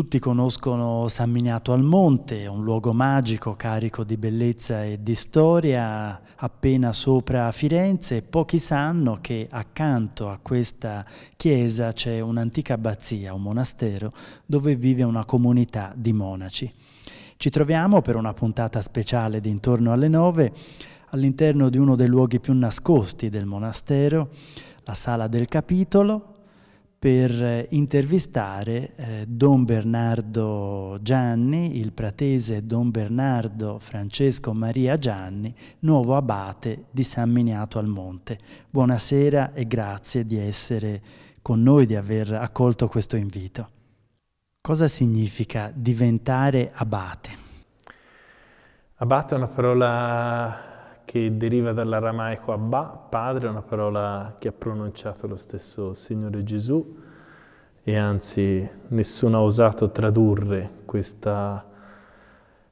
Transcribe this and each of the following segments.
Tutti conoscono San Miniato al Monte, un luogo magico carico di bellezza e di storia appena sopra Firenze. Pochi sanno che accanto a questa chiesa c'è un'antica abbazia, un monastero, dove vive una comunità di monaci. Ci troviamo per una puntata speciale di intorno alle nove all'interno di uno dei luoghi più nascosti del monastero, la sala del capitolo, per eh, intervistare eh, Don Bernardo Gianni, il pratese Don Bernardo Francesco Maria Gianni, nuovo abate di San Miniato al Monte. Buonasera e grazie di essere con noi, di aver accolto questo invito. Cosa significa diventare abate? Abate è una parola che deriva dall'aramaico Abba, padre, una parola che ha pronunciato lo stesso Signore Gesù e anzi nessuno ha osato tradurre questa,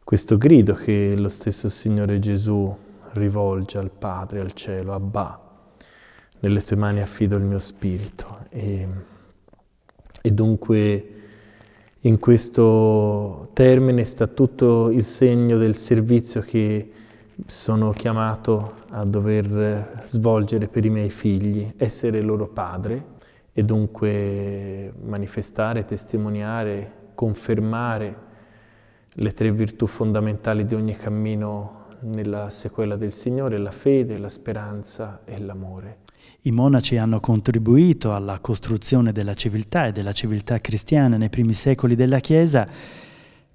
questo grido che lo stesso Signore Gesù rivolge al Padre, al cielo, Abba, nelle tue mani affido il mio spirito. E, e dunque in questo termine sta tutto il segno del servizio che sono chiamato a dover svolgere per i miei figli, essere loro padre e dunque manifestare, testimoniare, confermare le tre virtù fondamentali di ogni cammino nella sequela del Signore, la fede, la speranza e l'amore. I monaci hanno contribuito alla costruzione della civiltà e della civiltà cristiana nei primi secoli della Chiesa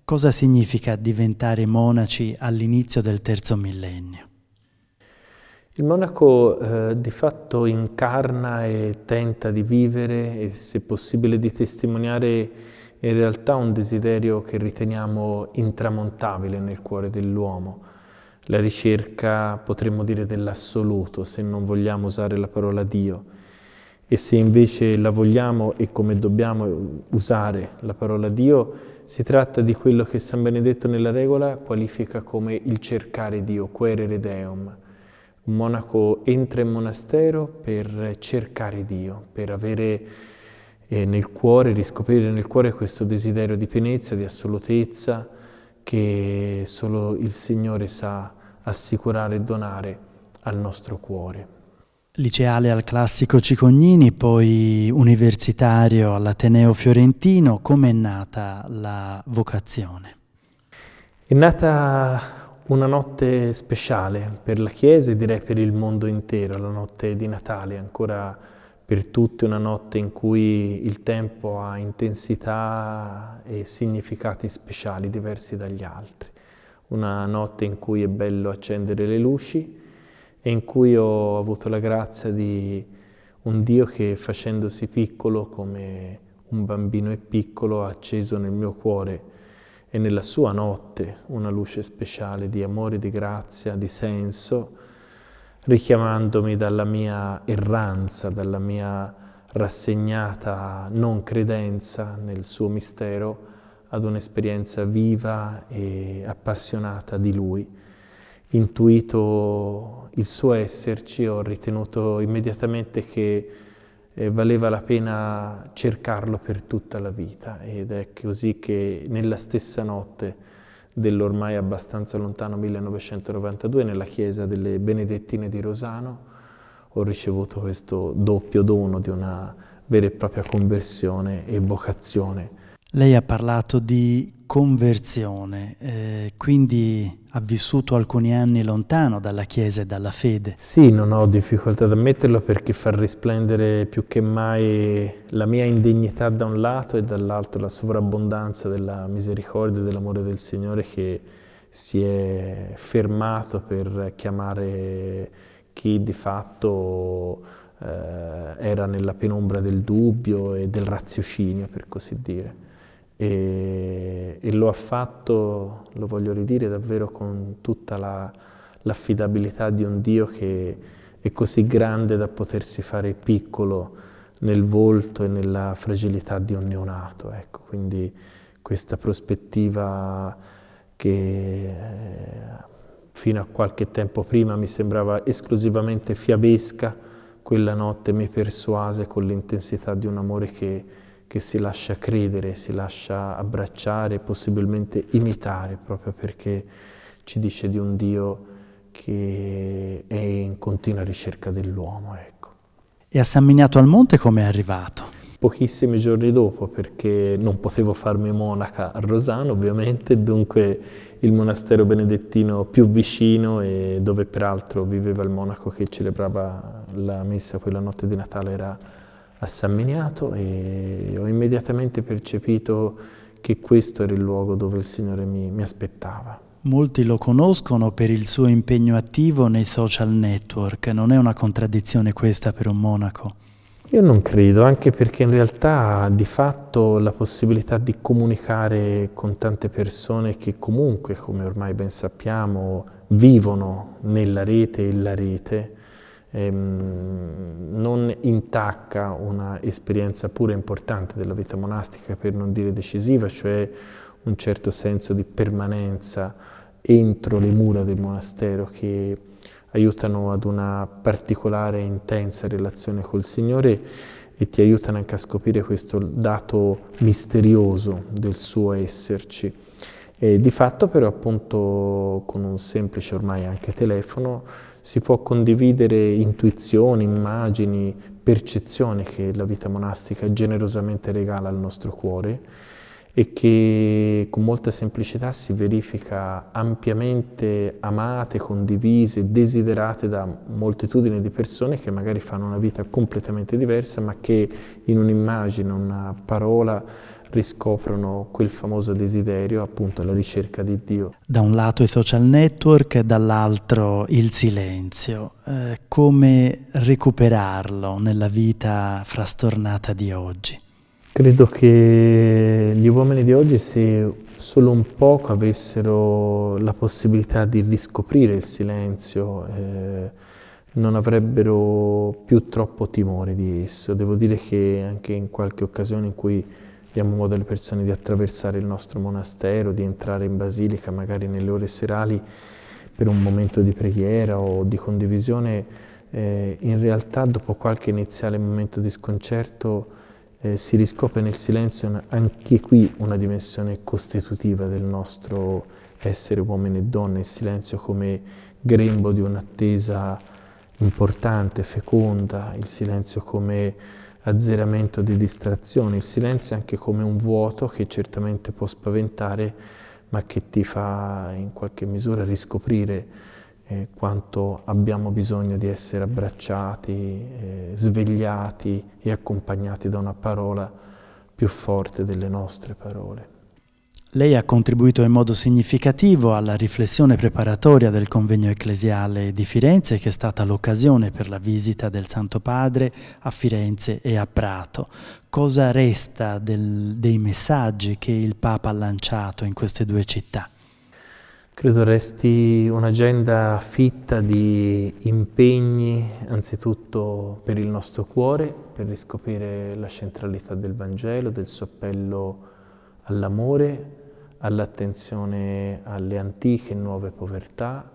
Cosa significa diventare monaci all'inizio del terzo millennio? Il monaco eh, di fatto incarna e tenta di vivere e se possibile di testimoniare in realtà un desiderio che riteniamo intramontabile nel cuore dell'uomo, la ricerca potremmo dire dell'assoluto se non vogliamo usare la parola Dio e se invece la vogliamo e come dobbiamo usare la parola Dio, si tratta di quello che San Benedetto nella regola qualifica come il cercare Dio, querere Deum. Un monaco entra in monastero per cercare Dio, per avere eh, nel cuore, riscoprire nel cuore questo desiderio di pienezza, di assolutezza che solo il Signore sa assicurare e donare al nostro cuore. Liceale al classico Cicognini, poi universitario all'Ateneo Fiorentino, come è nata la vocazione? È nata una notte speciale per la Chiesa e direi per il mondo intero, la notte di Natale, ancora per tutti una notte in cui il tempo ha intensità e significati speciali diversi dagli altri, una notte in cui è bello accendere le luci, e in cui ho avuto la grazia di un Dio che facendosi piccolo come un bambino è piccolo ha acceso nel mio cuore e nella sua notte una luce speciale di amore, di grazia, di senso, richiamandomi dalla mia erranza, dalla mia rassegnata non credenza nel suo mistero ad un'esperienza viva e appassionata di lui intuito il suo esserci, ho ritenuto immediatamente che eh, valeva la pena cercarlo per tutta la vita ed è così che nella stessa notte dell'ormai abbastanza lontano 1992 nella chiesa delle Benedettine di Rosano ho ricevuto questo doppio dono di una vera e propria conversione e vocazione lei ha parlato di conversione, eh, quindi ha vissuto alcuni anni lontano dalla Chiesa e dalla fede. Sì, non ho difficoltà ad ammetterlo perché fa risplendere più che mai la mia indegnità da un lato e dall'altro la sovrabbondanza della misericordia e dell'amore del Signore che si è fermato per chiamare chi di fatto eh, era nella penombra del dubbio e del raziocinio, per così dire e, e lo ha fatto, lo voglio ridire, davvero con tutta la, l'affidabilità di un Dio che è così grande da potersi fare piccolo nel volto e nella fragilità di un neonato. Ecco. Quindi questa prospettiva che eh, fino a qualche tempo prima mi sembrava esclusivamente fiabesca, quella notte mi persuase con l'intensità di un amore che che si lascia credere, si lascia abbracciare, possibilmente imitare, proprio perché ci dice di un Dio che è in continua ricerca dell'uomo. Ecco. E a San Miniato al Monte come è arrivato? Pochissimi giorni dopo, perché non potevo farmi monaca a Rosano, ovviamente, dunque il monastero benedettino più vicino e dove peraltro viveva il monaco che celebrava la messa quella notte di Natale era a San Miniato e ho immediatamente percepito che questo era il luogo dove il Signore mi, mi aspettava. Molti lo conoscono per il suo impegno attivo nei social network, non è una contraddizione questa per un monaco? Io non credo, anche perché in realtà di fatto la possibilità di comunicare con tante persone che comunque, come ormai ben sappiamo, vivono nella rete e la rete, ehm, non intacca una esperienza pura importante della vita monastica, per non dire decisiva, cioè un certo senso di permanenza entro le mura del monastero che aiutano ad una particolare e intensa relazione col Signore e ti aiutano anche a scoprire questo dato misterioso del suo esserci. E di fatto però appunto con un semplice ormai anche telefono si può condividere intuizioni, immagini, percezioni che la vita monastica generosamente regala al nostro cuore e che con molta semplicità si verifica ampiamente amate, condivise, desiderate da moltitudine di persone che magari fanno una vita completamente diversa ma che in un'immagine, una parola riscoprono quel famoso desiderio appunto alla ricerca di Dio. Da un lato i social network, dall'altro il silenzio. Eh, come recuperarlo nella vita frastornata di oggi? Credo che gli uomini di oggi se solo un poco avessero la possibilità di riscoprire il silenzio, eh, non avrebbero più troppo timore di esso. Devo dire che anche in qualche occasione in cui diamo modo alle persone di attraversare il nostro monastero, di entrare in basilica magari nelle ore serali per un momento di preghiera o di condivisione, eh, in realtà dopo qualche iniziale momento di sconcerto eh, si riscopre nel silenzio anche qui una dimensione costitutiva del nostro essere uomini e donne, il silenzio come grembo di un'attesa importante, feconda, il silenzio come azzeramento di distrazioni. Il silenzio è anche come un vuoto che certamente può spaventare, ma che ti fa in qualche misura riscoprire eh, quanto abbiamo bisogno di essere abbracciati, eh, svegliati e accompagnati da una parola più forte delle nostre parole. Lei ha contribuito in modo significativo alla riflessione preparatoria del convegno ecclesiale di Firenze che è stata l'occasione per la visita del Santo Padre a Firenze e a Prato. Cosa resta del, dei messaggi che il Papa ha lanciato in queste due città? Credo resti un'agenda fitta di impegni anzitutto per il nostro cuore, per riscoprire la centralità del Vangelo, del suo appello all'amore, all'attenzione alle antiche e nuove povertà,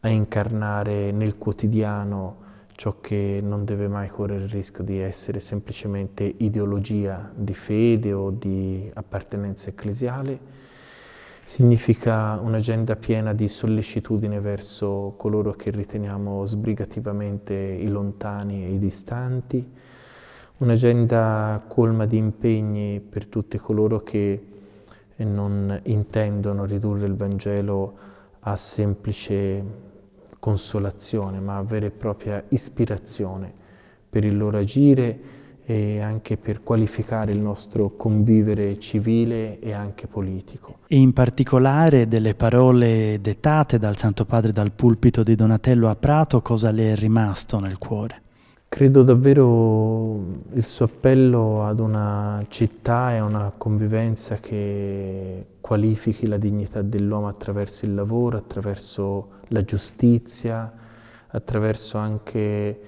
a incarnare nel quotidiano ciò che non deve mai correre il rischio di essere semplicemente ideologia di fede o di appartenenza ecclesiale, significa un'agenda piena di sollecitudine verso coloro che riteniamo sbrigativamente i lontani e i distanti, un'agenda colma di impegni per tutti coloro che e non intendono ridurre il Vangelo a semplice consolazione, ma a vera e propria ispirazione per il loro agire e anche per qualificare il nostro convivere civile e anche politico. E in particolare delle parole dettate dal Santo Padre dal pulpito di Donatello a Prato, cosa le è rimasto nel cuore? Credo davvero il suo appello ad una città e a una convivenza che qualifichi la dignità dell'uomo attraverso il lavoro, attraverso la giustizia, attraverso anche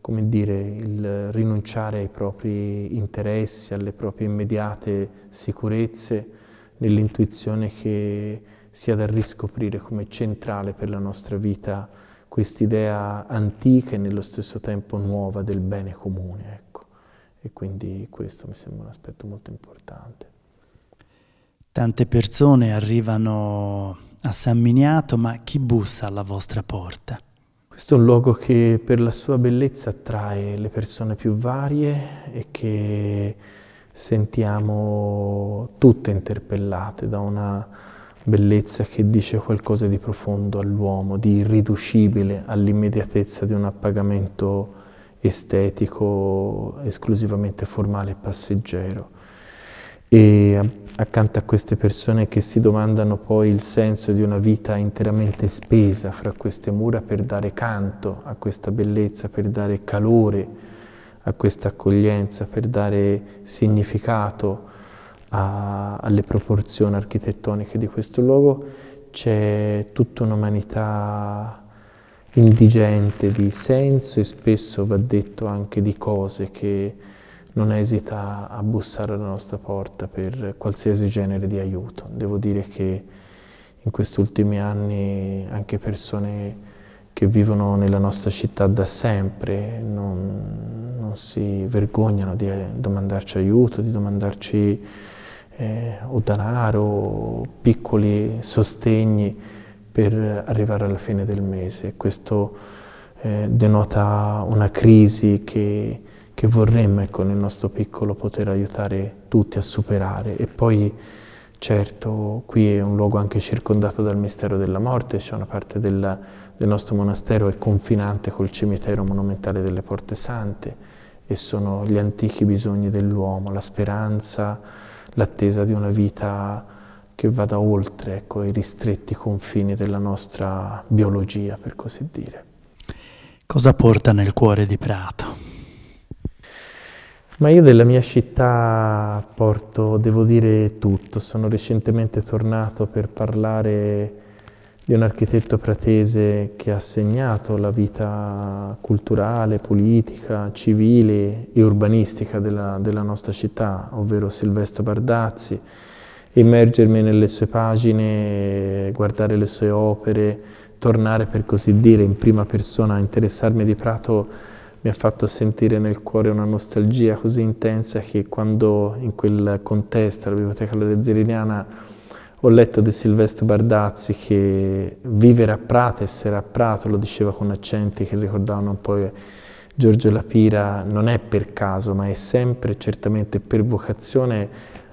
come dire, il rinunciare ai propri interessi, alle proprie immediate sicurezze, nell'intuizione che sia da riscoprire come centrale per la nostra vita quest'idea antica e nello stesso tempo nuova del bene comune. Ecco. E quindi questo mi sembra un aspetto molto importante. Tante persone arrivano a San Miniato, ma chi bussa alla vostra porta? Questo è un luogo che per la sua bellezza attrae le persone più varie e che sentiamo tutte interpellate da una bellezza che dice qualcosa di profondo all'uomo, di irriducibile all'immediatezza di un appagamento estetico esclusivamente formale e passeggero. E accanto a queste persone che si domandano poi il senso di una vita interamente spesa fra queste mura per dare canto a questa bellezza, per dare calore a questa accoglienza, per dare significato a, alle proporzioni architettoniche di questo luogo, c'è tutta un'umanità indigente di senso e spesso va detto anche di cose che non esita a bussare alla nostra porta per qualsiasi genere di aiuto. Devo dire che in questi ultimi anni anche persone che vivono nella nostra città da sempre non, non si vergognano di eh, domandarci aiuto, di domandarci eh, o denaro, piccoli sostegni per arrivare alla fine del mese. Questo eh, denota una crisi che, che vorremmo ecco, nel nostro piccolo poter aiutare tutti a superare. E poi certo qui è un luogo anche circondato dal mistero della morte, c'è cioè una parte della, del nostro monastero è confinante col cimitero monumentale delle Porte Sante e sono gli antichi bisogni dell'uomo, la speranza, l'attesa di una vita che vada oltre ecco, i ristretti confini della nostra biologia, per così dire. Cosa porta nel cuore di Prato? Ma io della mia città porto, devo dire, tutto. Sono recentemente tornato per parlare di un architetto pratese che ha segnato la vita culturale, politica, civile e urbanistica della, della nostra città, ovvero Silvestro Bardazzi, immergermi nelle sue pagine, guardare le sue opere, tornare per così dire in prima persona a interessarmi di Prato mi ha fatto sentire nel cuore una nostalgia così intensa che quando in quel contesto, la Biblioteca Lorenziliniana, ho letto di Silvestro Bardazzi che vivere a Prato, essere a Prato, lo diceva con accenti che ricordavano un po' Giorgio Lapira, non è per caso, ma è sempre, certamente per vocazione.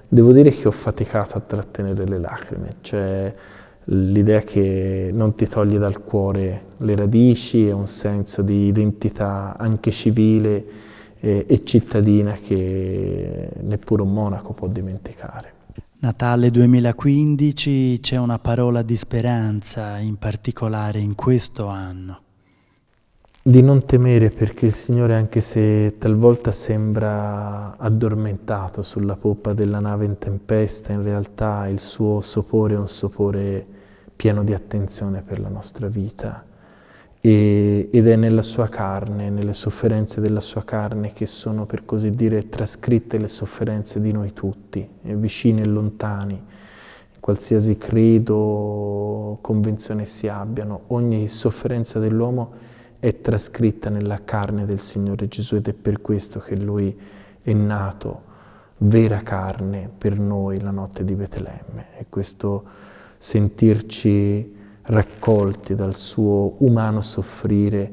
Devo dire che ho faticato a trattenere le lacrime, cioè l'idea che non ti toglie dal cuore le radici e un senso di identità anche civile e, eh, e cittadina che neppure un monaco può dimenticare. Natale 2015 c'è una parola di speranza in particolare in questo anno. Di non temere perché il Signore, anche se talvolta sembra addormentato sulla poppa della nave in tempesta, in realtà il suo sopore è un sopore pieno di attenzione per la nostra vita ed è nella sua carne, nelle sofferenze della sua carne che sono per così dire trascritte le sofferenze di noi tutti, eh, vicini e lontani, in qualsiasi credo, convenzione si abbiano, ogni sofferenza dell'uomo è trascritta nella carne del Signore Gesù ed è per questo che Lui è nato, vera carne per noi la notte di Betlemme e questo sentirci raccolte dal suo umano soffrire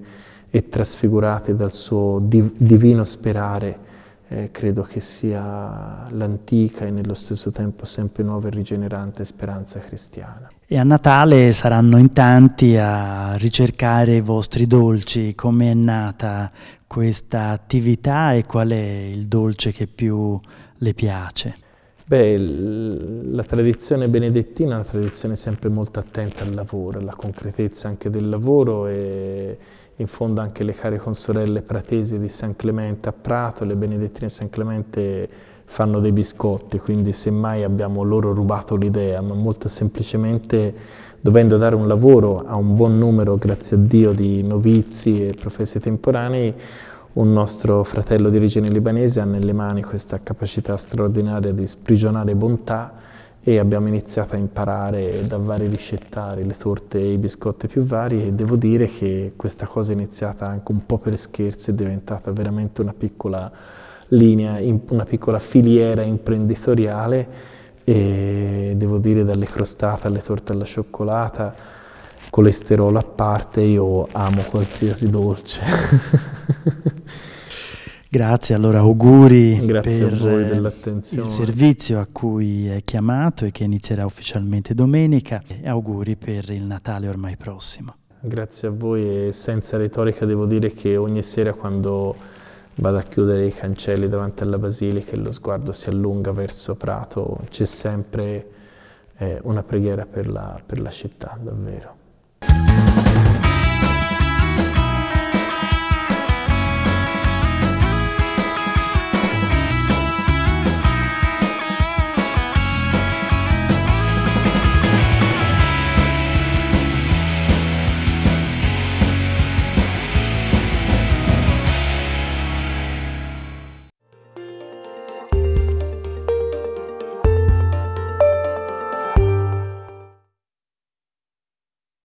e trasfigurate dal suo divino sperare, eh, credo che sia l'antica e nello stesso tempo sempre nuova e rigenerante speranza cristiana. E a Natale saranno in tanti a ricercare i vostri dolci, come è nata questa attività e qual è il dolce che più le piace? Beh, la tradizione benedettina è una tradizione sempre molto attenta al lavoro, alla concretezza anche del lavoro e in fondo anche le care consorelle pratesi di San Clemente a Prato, le benedettine San Clemente fanno dei biscotti, quindi semmai abbiamo loro rubato l'idea, ma molto semplicemente dovendo dare un lavoro a un buon numero, grazie a Dio, di novizi e professi temporanei, un nostro fratello di origine libanese ha nelle mani questa capacità straordinaria di sprigionare bontà e abbiamo iniziato a imparare da vari ricettari le torte e i biscotti più vari e devo dire che questa cosa è iniziata anche un po' per scherzi, è diventata veramente una piccola linea, una piccola filiera imprenditoriale e devo dire dalle crostate alle torte alla cioccolata colesterolo a parte, io amo qualsiasi dolce. Grazie, allora auguri Grazie per eh, il servizio a cui è chiamato e che inizierà ufficialmente domenica e auguri per il Natale ormai prossimo. Grazie a voi e senza retorica devo dire che ogni sera quando vado a chiudere i cancelli davanti alla basilica e lo sguardo si allunga verso Prato c'è sempre eh, una preghiera per la, per la città, davvero. Thank you.